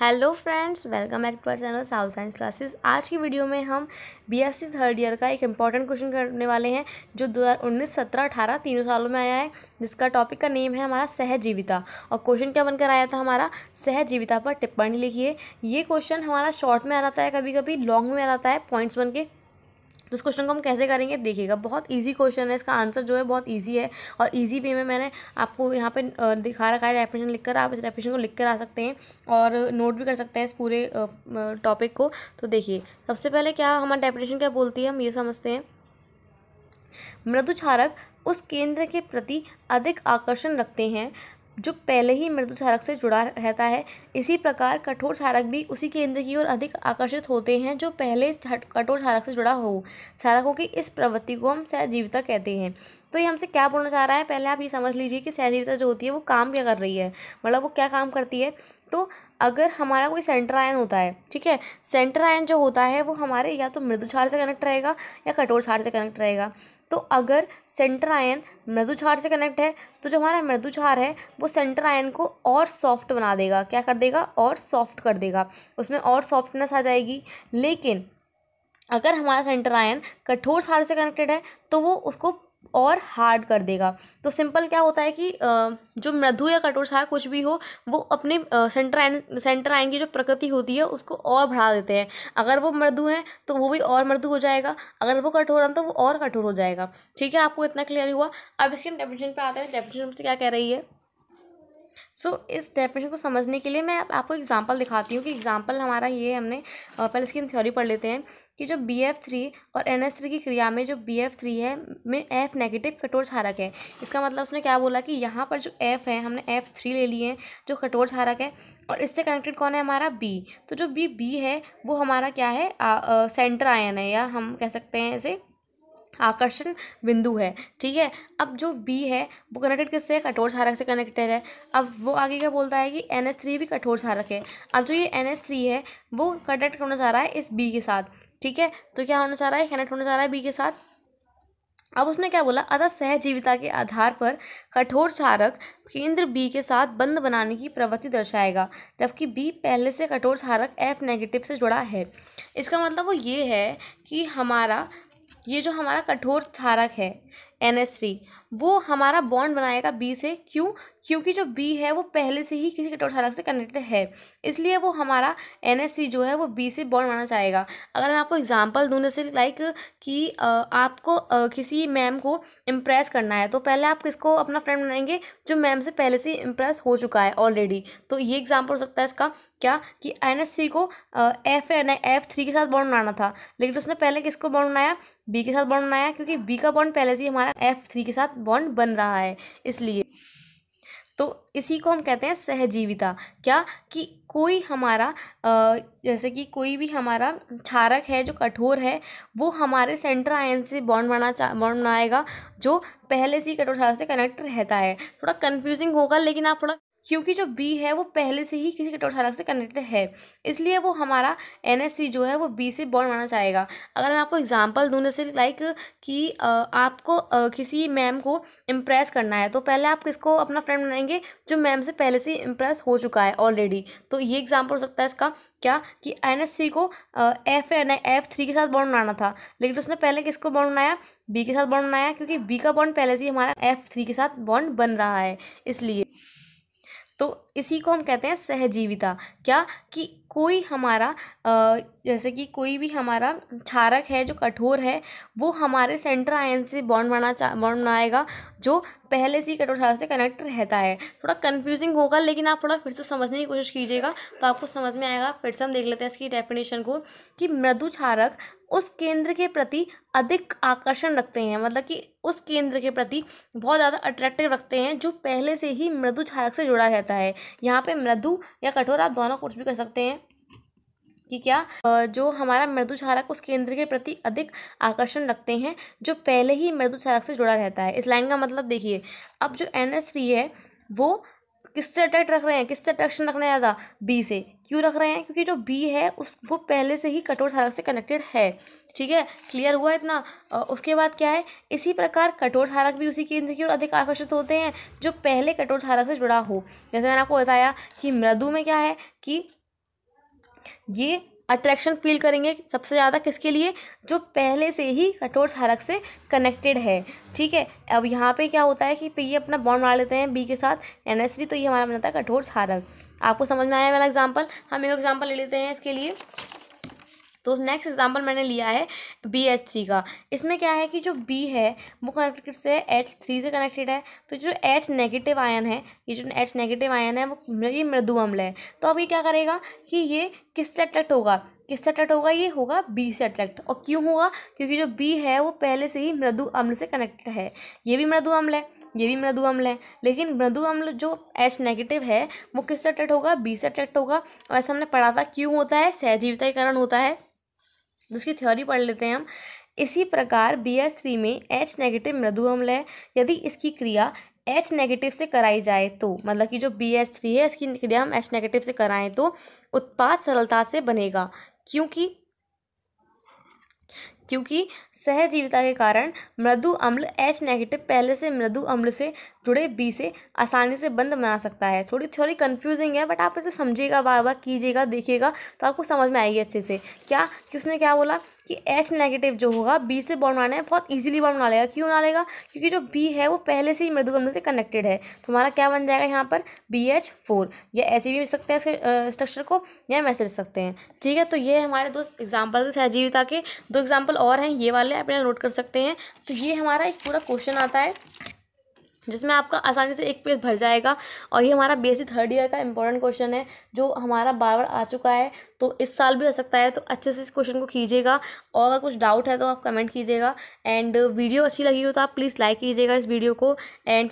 hello friends welcome back to our channel south science classes आज की video में हम बीएससी थर्ड ईयर का एक इम्पॉर्टेंट क्वेश्चन करने वाले हैं जो 2019, 17, 18 तीनों सालों में आया है जिसका टॉपिक का नेम है हमारा सहजीविता और क्वेश्चन क्या बनकर आया था हमारा सहजीविता पर टिप्पणी लिखिए ये क्वेश्चन हमारा शॉर्ट में आ जाता है कभी कभी लॉन्ग में आ जाता है पॉइंट्स बन के तो इस क्वेश्चन को हम कैसे करेंगे देखिएगा बहुत ईजी क्वेश्चन है इसका आंसर जो है बहुत ईजी है और ईजी वे में मैंने आपको यहाँ पर दिखा रखा है डेफिनेशन लिखकर आप इस डेफिनेशन को लिख कर आ सकते हैं और नोट भी कर सकते हैं इस पूरे टॉपिक को तो देखिए सबसे पहले क्या हमारा डेफिनेशन क्या बोलती है हम ये समझते हैं मृदुक्षारक उस केंद्र के प्रति अधिक आकर्षण रखते हैं जो पहले ही मृदु सारक से जुड़ा रहता है इसी प्रकार कठोर सारक भी उसी केंद्र की ओर अधिक आकर्षित होते हैं जो पहले कठोर सारक से जुड़ा हो सारकों की इस प्रवृत्ति को हम सहजीविता कहते हैं तो ये हमसे क्या बोलना चाह रहा है पहले आप ये समझ लीजिए कि सहजीविता जो होती है वो काम क्या कर रही है मतलब वो क्या काम करती है तो अगर हमारा कोई सेंटर आयन होता है ठीक है सेंटर आयन जो होता है वो हमारे या तो मृदु क्षार से कनेक्ट रहेगा या कठोर छार से कनेक्ट रहेगा तो अगर सेंटर आयन मृदु क्षार से कनेक्ट है तो जो हमारा मृदु क्षार है वो सेंटर आयन को और सॉफ्ट बना देगा क्या कर देगा और सॉफ्ट कर देगा उसमें और सॉफ्टनेस आ जाएगी लेकिन अगर हमारा सेंटर आयन कठोर छार से कनेक्टेड है तो वो उसको और हार्ड कर देगा तो सिंपल क्या होता है कि जो मृदु या कठोर छाया कुछ भी हो वो अपने सेंटर आयन सेंटर आयन की जो प्रकृति होती है उसको और बढ़ा देते हैं अगर वो मृदु है तो वो भी और मृदु हो जाएगा अगर वो कठोर है तो वो और कठोर हो जाएगा ठीक है आपको इतना क्लियर हुआ अब इसके हम डेफिनेशन पर आते हैं डेफिनेशन से क्या कह रही है सो so, इस डेफिनेशन को समझने के लिए मैं आप, आपको एग्जांपल दिखाती हूँ कि एग्जांपल हमारा ये हमने पहले इसकी थ्योरी पढ़ लेते हैं कि जो बी एफ थ्री और एन एस थ्री की क्रिया में जो बी एफ थ्री है में एफ नेगेटिव कठोर क्षारक है इसका मतलब उसने क्या बोला कि यहाँ पर जो एफ है हमने एफ थ्री ले लिए हैं जो कठोर क्षारक है और इससे कनेक्टेड कौन है हमारा बी तो जो बी बी है वो हमारा क्या है आ, आ, सेंटर आयन है या हम कह सकते हैं इसे आकर्षण बिंदु है ठीक है अब जो बी है वो कनेक्टेड किससे है कठोर धारक से कनेक्टेड है अब वो आगे क्या बोलता है कि एन एस थ्री भी कठोर धारक है अब जो ये एन एस थ्री है वो कनेक्ट होना चाह रहा है इस बी के साथ ठीक है तो क्या होना चाह रहा है कनेक्ट होना चाह रहा है बी के साथ अब उसने क्या बोला अदा सहजीविता के आधार पर कठोर क्षारक केंद्र बी के साथ बंद बनाने की प्रवृत्ति दर्शाएगा जबकि बी पहले से कठोर क्षारक एफ नेगेटिव से जुड़ा है इसका मतलब वो ये है कि हमारा ये जो हमारा कठोर क्षारक है एन एस थ्री वो हमारा बॉन्ड बनाएगा बी से क्यों क्योंकि जो बी है वो पहले से ही किसी कटोरथारक से कनेक्टेड है इसलिए वो हमारा एन जो है वो बी से बॉन्ड बनाना चाहेगा अगर मैं आपको एग्जाम्पल दूँ जैसे लाइक कि आपको किसी मैम को इम्प्रेस करना है तो पहले आप किसको अपना फ्रेंड बनाएंगे जो मैम से पहले से इम्प्रेस हो चुका है ऑलरेडी तो ये एग्जाम्पल हो सकता है इसका क्या कि एन एस सी को एफ एन एफ थ्री के साथ बॉन्ड बनाना था लेकिन उसने पहले किसको बॉन्ड बनाया बी के साथ बॉन्ड बनाया क्योंकि बी का बॉन्ड पहले से ही हमारा एफ थ्री के साथ बॉन्ड बन रहा है इसलिए तो इसी को हम कहते हैं सहजीविता क्या कि कोई हमारा जैसे कि कोई भी हमारा क्षारक है जो कठोर है वो हमारे सेंटर आयन से बॉन्ड बना बॉन्ड बनाएगा जो पहले से ही कठोर क्षारक से कनेक्ट रहता है थोड़ा कन्फ्यूजिंग होगा लेकिन आप थोड़ा क्योंकि जो बी है वो पहले से ही किसी कटोरधारक से कनेक्टेड है इसलिए वो हमारा एन जो है वो बी से बॉन्ड माना चाहेगा अगर मैं आपको एग्जाम्पल दूँ जैसे लाइक कि आपको किसी मैम को इम्प्रेस करना है तो पहले आप किसको अपना फ्रेंड बनाएंगे जो मैम से पहले से इम्प्रेस हो चुका है ऑलरेडी तो ये एग्जाम्पल हो सकता है इसका क्या कि एन को एफ एन एफ थ्री के साथ बॉन्ड बनाना था लेकिन उसने पहले किसको बॉन्ड बनाया बी के साथ बॉन्ड बनाया क्योंकि बी का बॉन्ड पहले से ही हमारा एफ थ्री के साथ बॉन्ड बन रहा है इसलिए तो इसी को हम कहते हैं सहजीविता क्या कि कोई हमारा जैसे कि कोई भी हमारा क्षारक है जो कठोर है वो हमारे सेंटर आयन से बॉन्ड बना बॉन्ड बनाएगा जो पहले से ही कठोर क्षारक से कनेक्ट रहता है थोड़ा कन्फ्यूजिंग होगा लेकिन आप थोड़ा फिर से समझने की कोशिश कीजिएगा तो आपको समझ में आएगा फिर से हम देख लेते हैं इसकी डेफिनेशन को कि मृदु क्षारक उस केंद्र के प्रति अधिक आकर्षण रखते हैं मतलब कि उस केंद्र के प्रति बहुत ज़्यादा अट्रैक्टिव रखते हैं जो पहले से ही मृदु क्षारक से जुड़ा रहता है यहाँ पे मृदु या कठोर आप दोनों कुछ भी कर सकते हैं कि क्या जो हमारा मृदुक्षारक उस केंद्र के प्रति अधिक आकर्षण रखते हैं जो पहले ही छारक से जुड़ा रहता है इस लाइन का मतलब देखिए अब जो एन एस थ्री है वो किससे अट्रैक्ट रख रहे हैं किससे अट्रैक्शन रखना ज़्यादा बी से क्यों रख रहे हैं क्योंकि जो बी है उस वो पहले से ही कठोर सारक से कनेक्टेड है ठीक है क्लियर हुआ इतना उसके बाद क्या है इसी प्रकार कठोर सारक भी उसी केंद्र की ओर अधिक आकर्षित होते हैं जो पहले कठोर सारक से जुड़ा हो जैसे मैंने आपको बताया कि मृदु में क्या है कि ये अट्रैक्शन फील करेंगे सबसे ज़्यादा किसके लिए जो पहले से ही कठोर हरक से कनेक्टेड है ठीक है अब यहाँ पे क्या होता है कि ये अपना बॉन्ड बना लेते हैं बी के साथ एन एस थ्री तो ये हमारा बनाता है कठोर हारक आपको समझ में आया वाला एग्जाम्पल हम एक एग्जाम्पल ले लेते हैं इसके लिए तो नेक्स्ट एग्जाम्पल मैंने लिया है बी एच थ्री का इसमें क्या है कि जो बी है वो कनेक्टेड से एच थ्री से कनेक्टेड है तो जो एच नेगेटिव आयन है ये जो एच नेगेटिव आयन है वो ये मृदु अम्ल है तो अब ये क्या करेगा कि ये किससे अट्रैक्ट होगा किससे अट्रैक्ट होगा ये होगा बी से अट्रैक्ट और क्यों होगा क्योंकि जो बी है वो पहले से ही मृदु अम्ल से कनेक्टेड है ये भी मृदु अम्ल है ये भी मृदु अम्ल है लेकिन मृदु अम्ल जो एच नेगेटिव है वो किससे अट्रैक्ट होगा बी से अट्रैक्ट होगा और ऐसा हमने पढ़ा था क्यों होता है सहजीविता के कारण होता है तो उसकी थ्योरी पढ़ लेते हैं हम इसी प्रकार बी एस थ्री में एच नेगेटिव मृदु अम्ल है यदि इसकी क्रिया एच नेगेटिव से कराई जाए तो मतलब कि जो बी एच थ्री है इसकी क्रिया हम एच नेगेटिव से कराएं तो उत्पाद सरलता से बनेगा क्योंकि क्योंकि सहजीविता के कारण मृदु अम्ल एच नेगेटिव पहले से मृदु अम्ल से जुड़े बी से आसानी से बंद बना सकता है थोड़ी थोड़ी कन्फ्यूजिंग है बट आप इसे समझिएगा बार बार कीजिएगा देखिएगा तो आपको समझ में आएगी अच्छे से क्या कि उसने क्या बोला कि एच नेगेटिव जो होगा बी से बॉन्ड बनाना है बहुत ईजिली बॉन्ड बना लेगा क्यों बना लेगा क्योंकि जो बी है वो पहले से ही मृदुगम से कनेक्टेड है तो हमारा क्या बन जाएगा यहाँ पर बी एच फोर या ऐसे भी मिल सकते हैं इसके स्ट्रक्चर को या मैसेज सकते हैं ठीक है तो ये हमारे दो एग्जाम्पल सहजीविता के दो एग्जाम्पल और हैं ये वाले आप इन्हें नोट कर सकते हैं तो ये हमारा एक पूरा क्वेश्चन आता है जिसमें आपका आसानी से एक पेज भर जाएगा और ये हमारा बेसिक थर्ड ईयर का इंपॉर्टेंट क्वेश्चन है जो हमारा बार बार आ चुका है तो इस साल भी आ सकता है तो अच्छे से इस क्वेश्चन को कीजिएगा और अगर कुछ डाउट है तो आप कमेंट कीजिएगा एंड वीडियो अच्छी लगी हो तो आप प्लीज़ लाइक कीजिएगा इस वीडियो को एंड